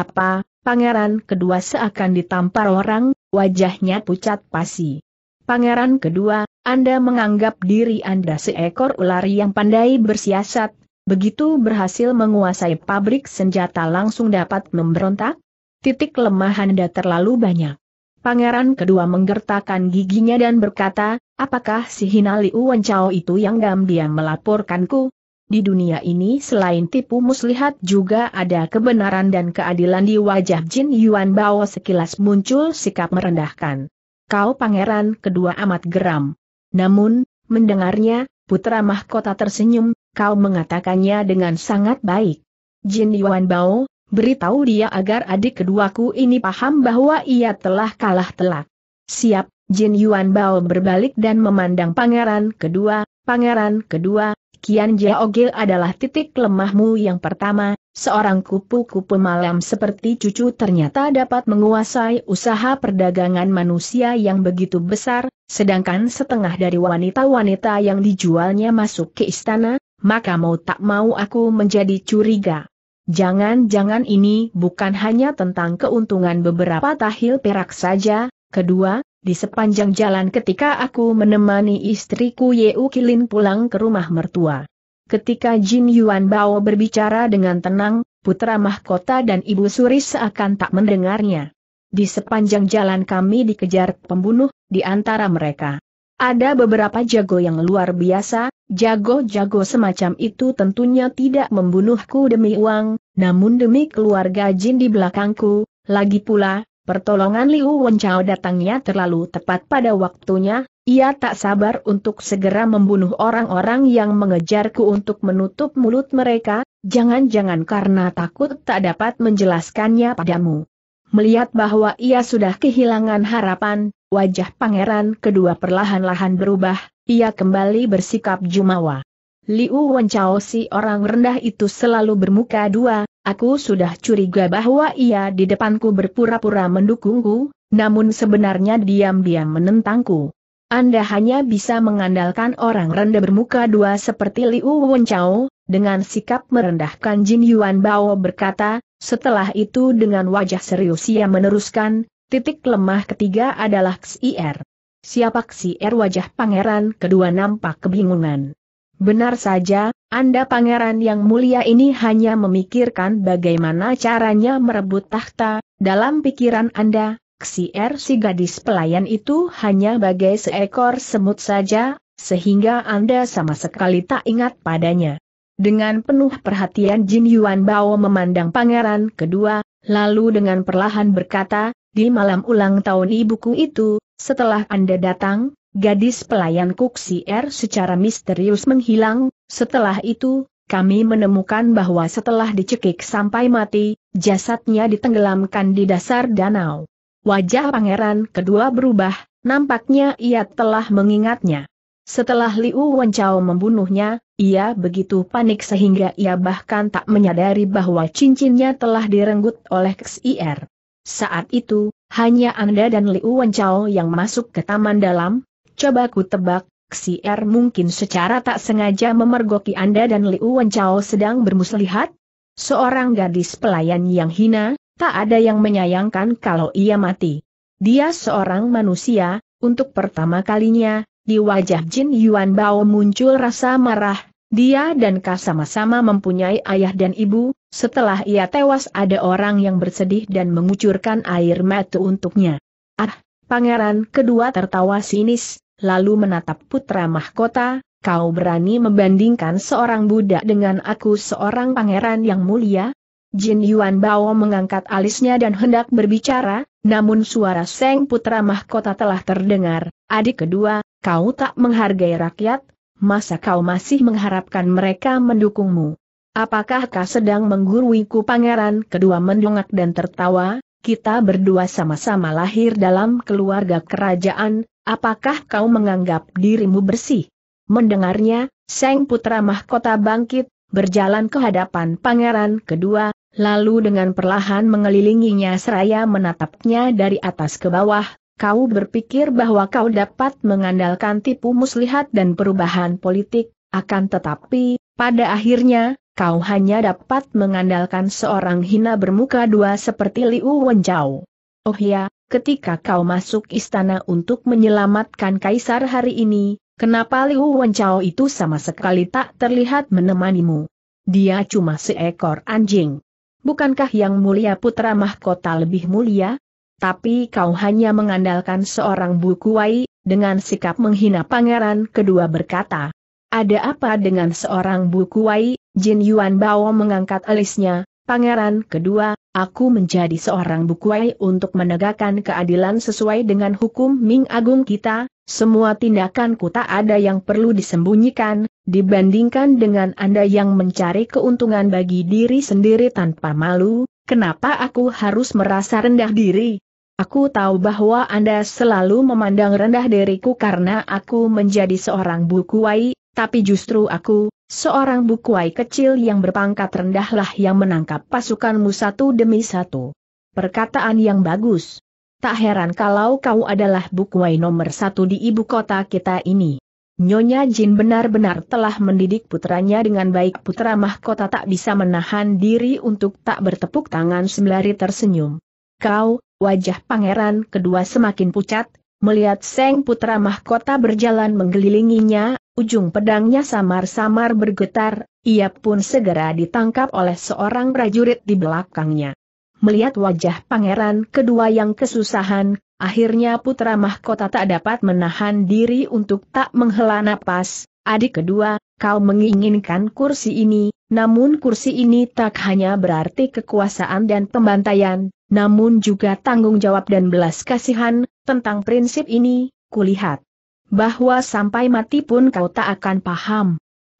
Apa, pangeran kedua seakan ditampar orang, wajahnya pucat pasi. Pangeran kedua, Anda menganggap diri Anda seekor ular yang pandai bersiasat, begitu berhasil menguasai pabrik senjata langsung dapat memberontak? Titik lemah Anda terlalu banyak. Pangeran kedua menggertakkan giginya dan berkata, apakah si Hinali Uwencao itu yang diam-diam melaporkanku? Di dunia ini selain tipu muslihat juga ada kebenaran dan keadilan di wajah Jin Yuan Bao sekilas muncul sikap merendahkan kau pangeran kedua amat geram. Namun, mendengarnya, putra mahkota tersenyum, kau mengatakannya dengan sangat baik. Jin Yuan Bao, beritahu dia agar adik keduaku ini paham bahwa ia telah kalah telak. Siap, Jin Yuan Bao berbalik dan memandang pangeran kedua, pangeran kedua, Kian Ogil adalah titik lemahmu yang pertama, seorang kupu-kupu malam seperti cucu ternyata dapat menguasai usaha perdagangan manusia yang begitu besar, sedangkan setengah dari wanita-wanita yang dijualnya masuk ke istana, maka mau tak mau aku menjadi curiga. Jangan-jangan ini bukan hanya tentang keuntungan beberapa tahil perak saja, kedua, di sepanjang jalan ketika aku menemani istriku Yeu Kilin pulang ke rumah mertua. Ketika Jin Yuan Bao berbicara dengan tenang, putra mahkota dan ibu suri seakan tak mendengarnya. Di sepanjang jalan kami dikejar pembunuh, di antara mereka. Ada beberapa jago yang luar biasa, jago-jago semacam itu tentunya tidak membunuhku demi uang, namun demi keluarga Jin di belakangku, lagi pula, pertolongan Liu Wenchao datangnya terlalu tepat pada waktunya, ia tak sabar untuk segera membunuh orang-orang yang mengejarku untuk menutup mulut mereka, jangan-jangan karena takut tak dapat menjelaskannya padamu. Melihat bahwa ia sudah kehilangan harapan, wajah pangeran kedua perlahan-lahan berubah, ia kembali bersikap jumawa. Liu Wenchao si orang rendah itu selalu bermuka dua, aku sudah curiga bahwa ia di depanku berpura-pura mendukungku, namun sebenarnya diam-diam menentangku. Anda hanya bisa mengandalkan orang rendah bermuka dua seperti Liu Wenchao, dengan sikap merendahkan Jin Yuan Bao berkata, setelah itu dengan wajah serius ia meneruskan, titik lemah ketiga adalah Xir. Er. Siapa Xir er? wajah pangeran kedua nampak kebingungan. Benar saja, Anda pangeran yang mulia ini hanya memikirkan bagaimana caranya merebut tahta, dalam pikiran Anda, Xier si gadis pelayan itu hanya bagai seekor semut saja, sehingga Anda sama sekali tak ingat padanya. Dengan penuh perhatian Jin Yuan Bao memandang pangeran kedua, lalu dengan perlahan berkata, di malam ulang tahun ibuku itu, setelah Anda datang, gadis pelayan R er secara misterius menghilang, setelah itu, kami menemukan bahwa setelah dicekik sampai mati, jasadnya ditenggelamkan di dasar danau. Wajah pangeran kedua berubah, nampaknya ia telah mengingatnya. Setelah Liu Wenchao membunuhnya, ia begitu panik sehingga ia bahkan tak menyadari bahwa cincinnya telah direnggut oleh XIR. Saat itu, hanya Anda dan Liu Wenchao yang masuk ke taman dalam, coba ku tebak, XIR mungkin secara tak sengaja memergoki Anda dan Liu Wenchao sedang bermuslihat? Seorang gadis pelayan yang hina, tak ada yang menyayangkan kalau ia mati. Dia seorang manusia, untuk pertama kalinya, di wajah Jin Yuan Bao muncul rasa marah, dia dan Ka sama-sama mempunyai ayah dan ibu, setelah ia tewas ada orang yang bersedih dan mengucurkan air mata untuknya. Ah, pangeran kedua tertawa sinis, lalu menatap putra mahkota, kau berani membandingkan seorang budak dengan aku seorang pangeran yang mulia? Jin Yuan Bao mengangkat alisnya dan hendak berbicara, namun suara Seng Putra Mahkota telah terdengar, adik kedua, kau tak menghargai rakyat, masa kau masih mengharapkan mereka mendukungmu? Apakah kau sedang mengguruiku pangeran kedua mendongak dan tertawa, kita berdua sama-sama lahir dalam keluarga kerajaan, apakah kau menganggap dirimu bersih? Mendengarnya, Seng Putra Mahkota bangkit, berjalan ke hadapan pangeran kedua, Lalu dengan perlahan mengelilinginya seraya menatapnya dari atas ke bawah, kau berpikir bahwa kau dapat mengandalkan tipu muslihat dan perubahan politik, akan tetapi, pada akhirnya, kau hanya dapat mengandalkan seorang hina bermuka dua seperti Liu Wenjiao. Oh ya, ketika kau masuk istana untuk menyelamatkan kaisar hari ini, kenapa Liu Wenjiao itu sama sekali tak terlihat menemanimu? Dia cuma seekor anjing. Bukankah yang mulia putra mahkota lebih mulia? Tapi kau hanya mengandalkan seorang bukuai, dengan sikap menghina pangeran kedua berkata. Ada apa dengan seorang bukuai, Jin Yuan Bao mengangkat alisnya, pangeran kedua, aku menjadi seorang bukuai untuk menegakkan keadilan sesuai dengan hukum Ming Agung kita, semua tindakanku tak ada yang perlu disembunyikan, dibandingkan dengan Anda yang mencari keuntungan bagi diri sendiri tanpa malu, kenapa aku harus merasa rendah diri? Aku tahu bahwa Anda selalu memandang rendah diriku karena aku menjadi seorang bukuai, tapi justru aku, seorang bukuai kecil yang berpangkat rendahlah yang menangkap pasukanmu satu demi satu. Perkataan yang bagus. Tak heran kalau kau adalah bukuai nomor satu di ibu kota kita ini. Nyonya Jin benar-benar telah mendidik putranya dengan baik putra mahkota tak bisa menahan diri untuk tak bertepuk tangan sembari tersenyum. Kau, wajah pangeran kedua semakin pucat, melihat Seng putra mahkota berjalan menggelilinginya, ujung pedangnya samar-samar bergetar, ia pun segera ditangkap oleh seorang prajurit di belakangnya. Melihat wajah pangeran kedua yang kesusahan, Akhirnya putra mahkota tak dapat menahan diri untuk tak menghela napas, adik kedua, kau menginginkan kursi ini, namun kursi ini tak hanya berarti kekuasaan dan pembantaian, namun juga tanggung jawab dan belas kasihan, tentang prinsip ini, kulihat. Bahwa sampai mati pun kau tak akan paham.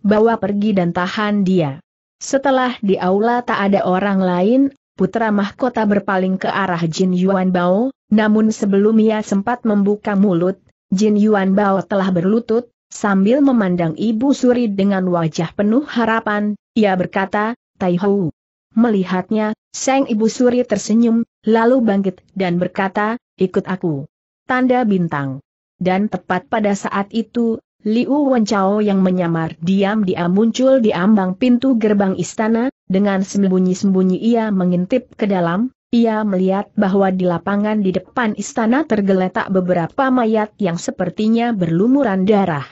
Bawa pergi dan tahan dia. Setelah di aula tak ada orang lain, putra mahkota berpaling ke arah Jin Yuan Bao, namun sebelum ia sempat membuka mulut, Jin Yuan Bao telah berlutut, sambil memandang Ibu Suri dengan wajah penuh harapan, ia berkata, Tai Hou. Melihatnya, Sang Ibu Suri tersenyum, lalu bangkit dan berkata, ikut aku. Tanda bintang. Dan tepat pada saat itu, Liu Wenchao yang menyamar diam-diam muncul di ambang pintu gerbang istana, dengan sembunyi-sembunyi ia mengintip ke dalam, ia melihat bahwa di lapangan di depan istana tergeletak beberapa mayat yang sepertinya berlumuran darah.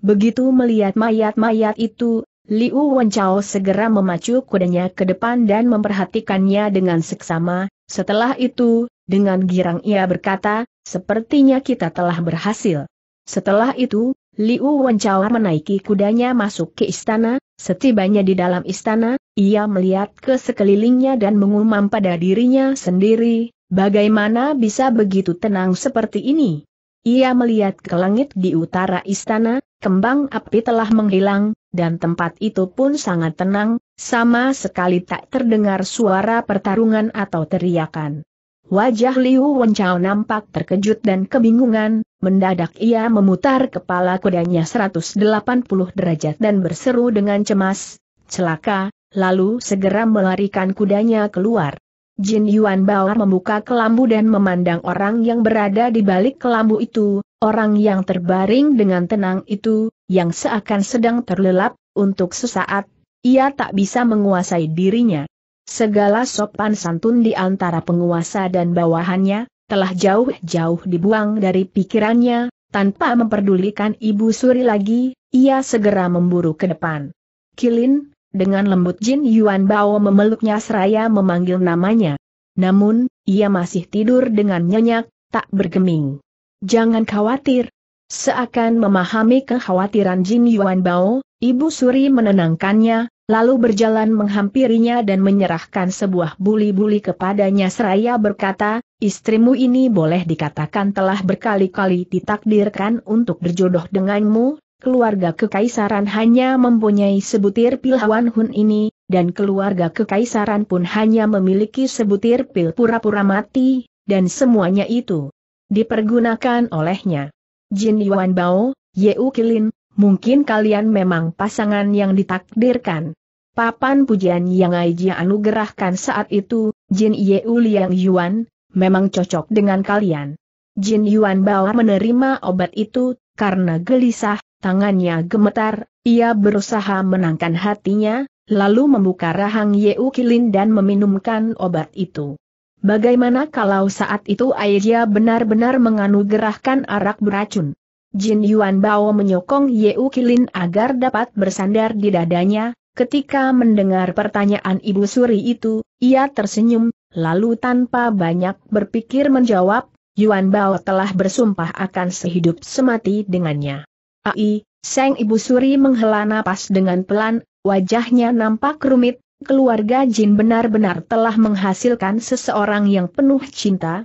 Begitu melihat mayat-mayat itu, Liu Wenchao segera memacu kudanya ke depan dan memperhatikannya dengan seksama, setelah itu, dengan girang ia berkata, sepertinya kita telah berhasil. Setelah itu, Liu Wenchao menaiki kudanya masuk ke istana, setibanya di dalam istana, ia melihat ke sekelilingnya dan mengumam pada dirinya sendiri, bagaimana bisa begitu tenang seperti ini? Ia melihat ke langit di utara istana, kembang api telah menghilang, dan tempat itu pun sangat tenang, sama sekali tak terdengar suara pertarungan atau teriakan. Wajah Liu Wenchao nampak terkejut dan kebingungan, mendadak ia memutar kepala kudanya 180 derajat dan berseru dengan cemas, celaka, lalu segera melarikan kudanya keluar. Jin Yuan Bao membuka kelambu dan memandang orang yang berada di balik kelambu itu, orang yang terbaring dengan tenang itu, yang seakan sedang terlelap, untuk sesaat, ia tak bisa menguasai dirinya. Segala sopan santun di antara penguasa dan bawahannya, telah jauh-jauh dibuang dari pikirannya, tanpa memperdulikan ibu suri lagi, ia segera memburu ke depan. Kilin, dengan lembut Jin Yuan Bao memeluknya seraya memanggil namanya. Namun, ia masih tidur dengan nyenyak, tak bergeming. Jangan khawatir. Seakan memahami kekhawatiran Jin Yuan Bao, Ibu Suri menenangkannya, lalu berjalan menghampirinya dan menyerahkan sebuah buli-buli kepadanya seraya berkata, istrimu ini boleh dikatakan telah berkali-kali ditakdirkan untuk berjodoh denganmu, keluarga kekaisaran hanya mempunyai sebutir pil Hwan Hun ini, dan keluarga kekaisaran pun hanya memiliki sebutir pil pura-pura mati, dan semuanya itu dipergunakan olehnya. Jin Yuan Bao, U Kilin, mungkin kalian memang pasangan yang ditakdirkan. Papan pujian yang Aijia anugerahkan saat itu, Jin U Liang Yuan, memang cocok dengan kalian. Jin Yuan Bao menerima obat itu, karena gelisah, Tangannya gemetar, ia berusaha menangkan hatinya, lalu membuka rahang Yeu Kilin dan meminumkan obat itu. Bagaimana kalau saat itu airnya benar-benar menganugerahkan arak beracun? Jin Yuan Bao menyokong Yeu Kilin agar dapat bersandar di dadanya, ketika mendengar pertanyaan Ibu Suri itu, ia tersenyum, lalu tanpa banyak berpikir menjawab, Yuan Bao telah bersumpah akan sehidup semati dengannya. Ai, Seng Ibu Suri menghela napas dengan pelan, wajahnya nampak rumit, keluarga Jin benar-benar telah menghasilkan seseorang yang penuh cinta,